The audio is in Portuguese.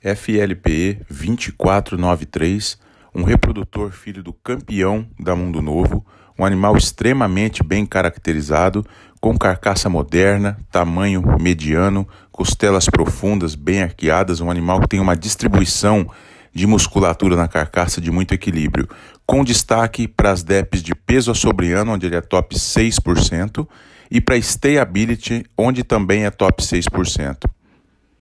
FLPE 2493, um reprodutor filho do campeão da Mundo Novo, um animal extremamente bem caracterizado, com carcaça moderna, tamanho mediano, costelas profundas, bem arqueadas, um animal que tem uma distribuição de musculatura na carcaça de muito equilíbrio, com destaque para as DEPs de peso assobriano, onde ele é top 6%, e para stayability, onde também é top 6%.